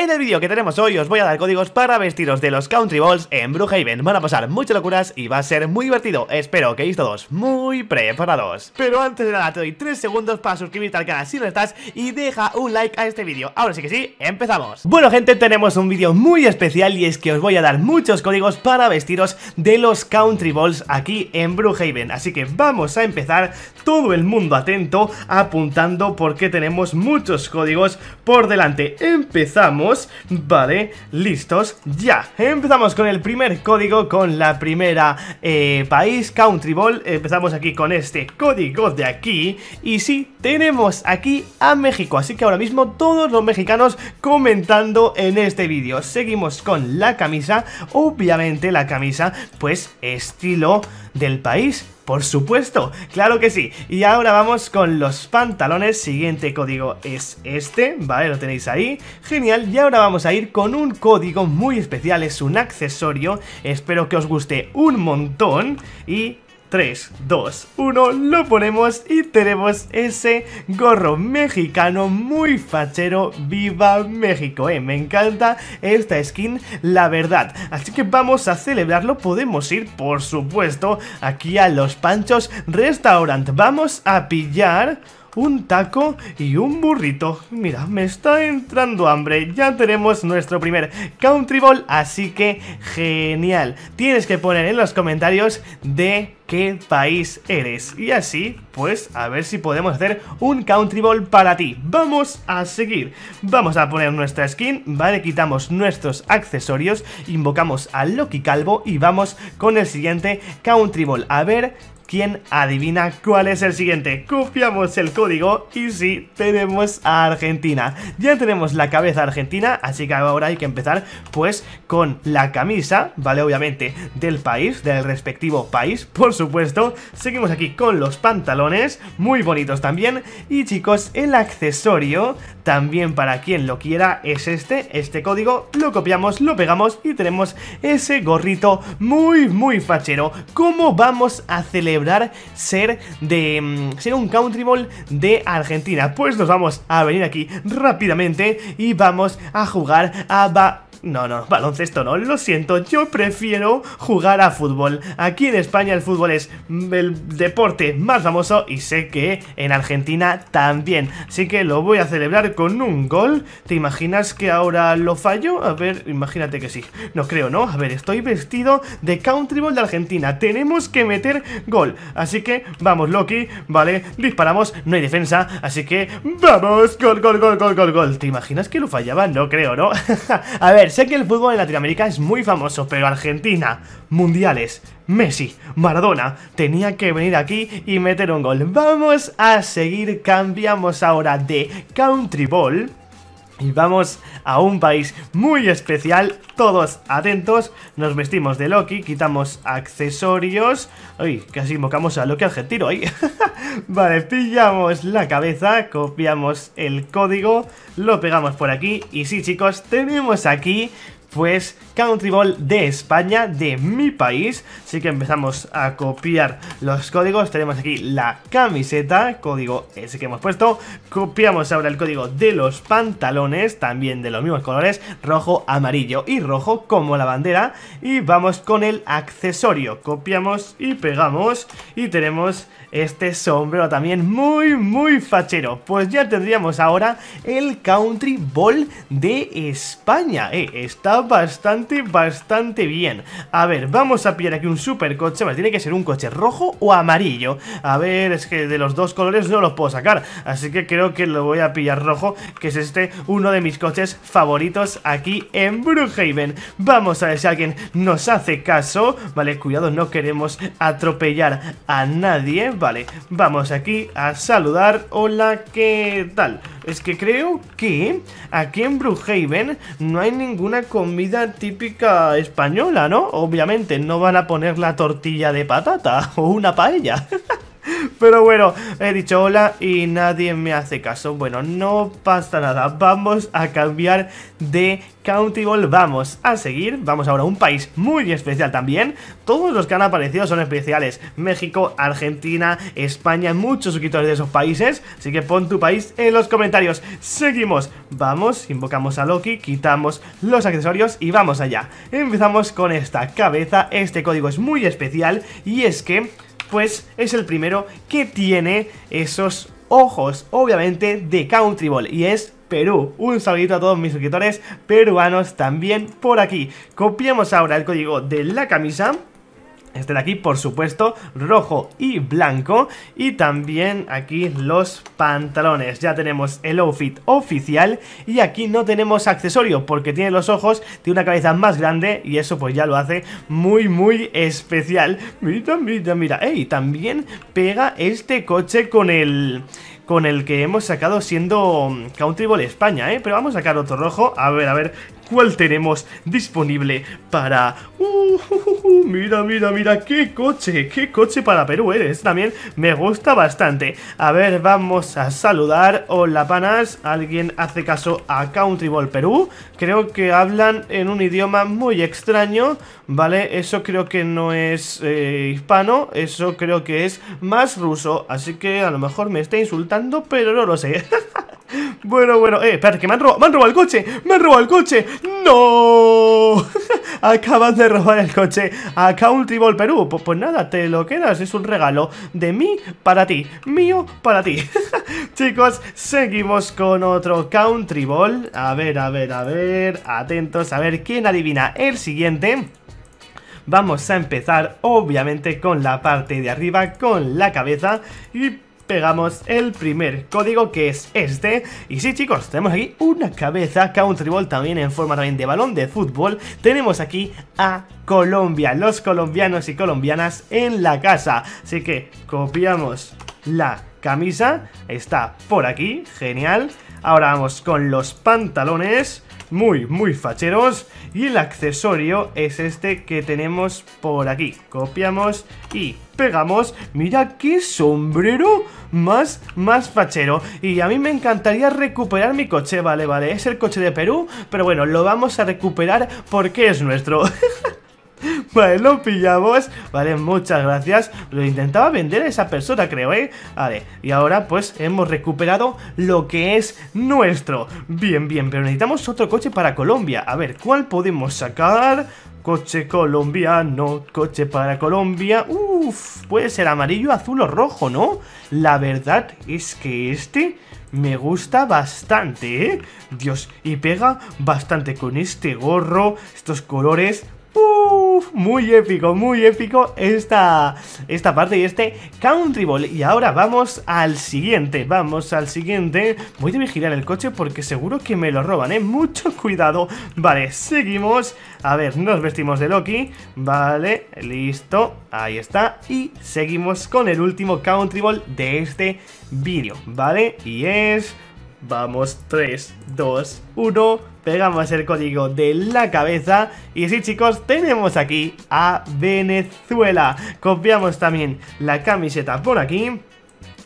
En el vídeo que tenemos hoy os voy a dar códigos para vestiros de los Country Balls en Brookhaven. Van a pasar muchas locuras y va a ser muy divertido. Espero que estéis todos muy preparados. Pero antes de nada te doy 3 segundos para suscribirte al canal si no estás y deja un like a este vídeo. Ahora sí que sí, empezamos. Bueno gente, tenemos un vídeo muy especial y es que os voy a dar muchos códigos para vestiros de los Country Balls aquí en Brookhaven. Así que vamos a empezar todo el mundo atento apuntando porque tenemos muchos códigos por delante. Empezamos Vale, listos, ya Empezamos con el primer código Con la primera eh, país Country Ball, empezamos aquí con este Código de aquí Y sí, tenemos aquí a México Así que ahora mismo todos los mexicanos Comentando en este vídeo Seguimos con la camisa Obviamente la camisa, pues estilo del país? Por supuesto, claro que sí. Y ahora vamos con los pantalones. Siguiente código es este, ¿vale? Lo tenéis ahí. Genial. Y ahora vamos a ir con un código muy especial. Es un accesorio. Espero que os guste un montón. Y 3, 2, 1, lo ponemos y tenemos ese gorro mexicano muy fachero, viva México, eh, me encanta esta skin, la verdad. Así que vamos a celebrarlo, podemos ir por supuesto aquí a Los Panchos Restaurant, vamos a pillar un taco y un burrito. Mira, me está entrando hambre. Ya tenemos nuestro primer Country Ball así que genial. Tienes que poner en los comentarios de qué país eres. Y así, pues, a ver si podemos hacer un Country Ball para ti. Vamos a seguir. Vamos a poner nuestra skin, ¿vale? Quitamos nuestros accesorios, invocamos a Loki Calvo y vamos con el siguiente Country Ball. A ver Quién adivina cuál es el siguiente. Copiamos el código y sí, tenemos a Argentina. Ya tenemos la cabeza argentina, así que ahora hay que empezar pues con la camisa, ¿vale? Obviamente del país, del respectivo país, por supuesto. Seguimos aquí con los pantalones, muy bonitos también. Y chicos, el accesorio también para quien lo quiera es este, este código, lo copiamos, lo pegamos y tenemos ese gorrito muy, muy fachero. ¿Cómo vamos a celebrar ser de mm, ser un country ball de Argentina? Pues nos vamos a venir aquí rápidamente y vamos a jugar a... No, no, baloncesto no, lo siento, yo prefiero jugar a fútbol. Aquí en España el fútbol es el deporte más famoso y sé que en Argentina también. Así que lo voy a celebrar con un gol. ¿Te imaginas que ahora lo fallo? A ver, imagínate que sí. No creo, ¿no? A ver, estoy vestido de country ball de Argentina. Tenemos que meter gol. Así que vamos, Loki, ¿vale? Disparamos, no hay defensa, así que vamos, gol, gol, gol, gol, gol, gol. ¿Te imaginas que lo fallaba? No creo, ¿no? a ver sé que el fútbol en Latinoamérica es muy famoso, pero Argentina, Mundiales, Messi, Maradona, tenía que venir aquí y meter un gol. Vamos a seguir, cambiamos ahora de Country Ball y vamos a un país muy especial, todos atentos, nos vestimos de Loki, quitamos accesorios... Uy, casi invocamos a Loki al tiro ahí. vale, pillamos la cabeza, copiamos el código, lo pegamos por aquí y sí chicos, tenemos aquí pues Country Ball de España, de mi país. Así que empezamos a copiar los códigos. Tenemos aquí la camiseta, código ese que hemos puesto. Copiamos ahora el código de los pantalones, también de los mismos colores, rojo, amarillo y rojo, como la bandera. Y vamos con el accesorio. Copiamos y pegamos. Y tenemos este sombrero también muy, muy fachero. Pues ya tendríamos ahora el Country Ball de España. Eh, está bastante, bastante bien. A ver, vamos a pillar aquí un supercoche. Vale, tiene que ser un coche rojo o amarillo. A ver, es que de los dos colores no los puedo sacar. Así que creo que lo voy a pillar rojo, que es este uno de mis coches favoritos aquí en Brookhaven. Vamos a ver si alguien nos hace caso. Vale, cuidado, no queremos atropellar a nadie. Vale, vamos aquí a saludar. Hola, ¿qué tal? Es que creo que aquí en Brookhaven no hay ninguna comida típica española, ¿no? Obviamente no van a poner la tortilla de patata o una paella. Pero bueno, he dicho hola y nadie me hace caso. Bueno, no pasa nada. Vamos a cambiar de County Ball. Vamos a seguir. Vamos ahora a un país muy especial también. Todos los que han aparecido son especiales. México, Argentina, España, muchos suscriptores de esos países. Así que pon tu país en los comentarios. Seguimos. Vamos, invocamos a Loki, quitamos los accesorios y vamos allá. Empezamos con esta cabeza. Este código es muy especial y es que pues es el primero que tiene esos ojos, obviamente, de Country Ball. Y es Perú. Un saludito a todos mis suscriptores peruanos también por aquí. Copiamos ahora el código de la camisa. Este de aquí, por supuesto, rojo y blanco. Y también aquí los pantalones. Ya tenemos el outfit oficial. Y aquí no tenemos accesorio porque tiene los ojos, tiene una cabeza más grande. Y eso pues ya lo hace muy, muy especial. Mira, mira, mira. ¡Ey! También pega este coche con el con el que hemos sacado siendo mm, Country Ball España, ¿eh? Pero vamos a sacar otro rojo, a ver, a ver cual tenemos disponible para... Uh, mira, mira, mira, qué coche, qué coche para Perú eres, también me gusta bastante. A ver, vamos a saludar, hola panas, alguien hace caso a Country Ball Perú, creo que hablan en un idioma muy extraño, ¿vale? Eso creo que no es eh, hispano, eso creo que es más ruso, así que a lo mejor me está insultando, pero no lo sé. Bueno, bueno, eh, espérate, que me han robado, me han robado el coche, me han robado el coche, no, Acabas de robar el coche a Country Ball Perú, pues, pues, nada, te lo quedas, es un regalo de mí para ti, mío para ti, chicos, seguimos con otro Country Ball, a ver, a ver, a ver, atentos, a ver quién adivina el siguiente, vamos a empezar obviamente con la parte de arriba, con la cabeza y pegamos el primer código que es este y sí chicos, tenemos aquí una cabeza Country Ball también en forma de balón de fútbol, tenemos aquí a Colombia, los colombianos y colombianas en la casa, así que copiamos la camisa, está por aquí, genial, ahora vamos con los pantalones muy, muy facheros. Y el accesorio es este que tenemos por aquí. Copiamos y pegamos, mira qué sombrero más, más fachero. Y a mí me encantaría recuperar mi coche, vale, vale, es el coche de Perú, pero bueno, lo vamos a recuperar porque es nuestro. Vale, lo pillamos. Vale, muchas gracias. Lo intentaba vender a esa persona, creo, ¿eh? Vale, y ahora pues hemos recuperado lo que es nuestro. Bien, bien, pero necesitamos otro coche para Colombia. A ver, ¿cuál podemos sacar? Coche colombiano, coche para Colombia. Uf, puede ser amarillo, azul o rojo, ¿no? La verdad es que este me gusta bastante, ¿eh? Dios, y pega bastante con este gorro, estos colores muy épico, muy épico esta, esta parte y este Country Ball. Y ahora vamos al siguiente, vamos al siguiente. Voy a vigilar el coche porque seguro que me lo roban, ¿eh? Mucho cuidado. Vale, seguimos. A ver, nos vestimos de Loki. Vale, listo. Ahí está. Y seguimos con el último Country Ball de este vídeo, ¿vale? Y es... Vamos, 3, 2, 1, pegamos el código de la cabeza y sí chicos, tenemos aquí a Venezuela. Copiamos también la camiseta por aquí.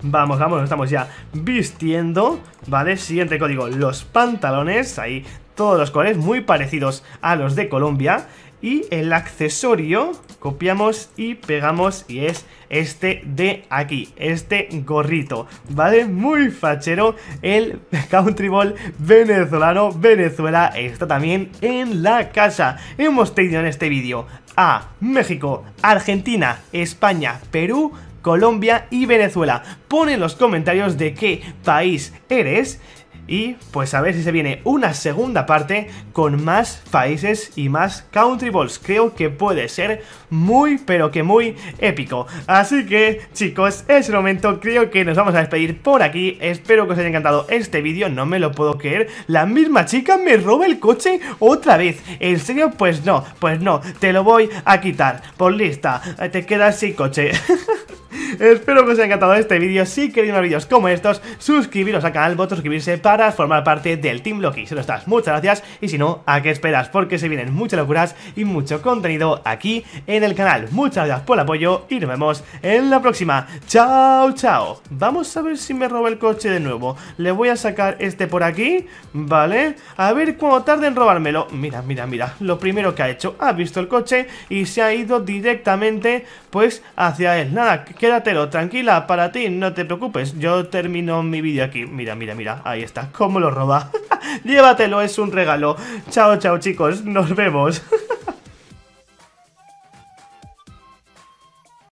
Vamos, vamos, estamos ya vistiendo, ¿vale? Siguiente código, los pantalones, ahí todos los colores muy parecidos a los de Colombia. Y el accesorio, copiamos y pegamos y es este de aquí, este gorrito, ¿vale? Muy fachero, el Country Ball venezolano, Venezuela está también en la casa. Hemos tenido en este vídeo a México, Argentina, España, Perú, Colombia y Venezuela. Pon en los comentarios de qué país eres y pues a ver si se viene una segunda parte con más países y más country balls. Creo que puede ser muy, pero que muy épico. Así que, chicos, es el momento. Creo que nos vamos a despedir por aquí. Espero que os haya encantado este vídeo. No me lo puedo creer. La misma chica me roba el coche otra vez. ¿En serio? Pues no, pues no. Te lo voy a quitar. Por pues lista. Te quedas sin coche. Espero que os haya encantado este vídeo. Si queréis más vídeos como estos, suscribiros al canal, botón suscribirse para formar parte del Team Loki. Si lo estás, muchas gracias. Y si no, ¿a qué esperas? Porque se vienen muchas locuras y mucho contenido aquí en el canal. Muchas gracias por el apoyo y nos vemos en la próxima. Chao, chao. Vamos a ver si me roba el coche de nuevo. Le voy a sacar este por aquí, ¿vale? A ver cuánto tarde en robármelo. Mira, mira, mira. Lo primero que ha hecho, ha visto el coche y se ha ido directamente, pues, hacia él. Nada, quédate tranquila, para ti, no te preocupes. Yo termino mi vídeo aquí. Mira, mira, mira, ahí está. ¿Cómo lo roba? Llévatelo, es un regalo. Chao, chao, chicos. Nos vemos.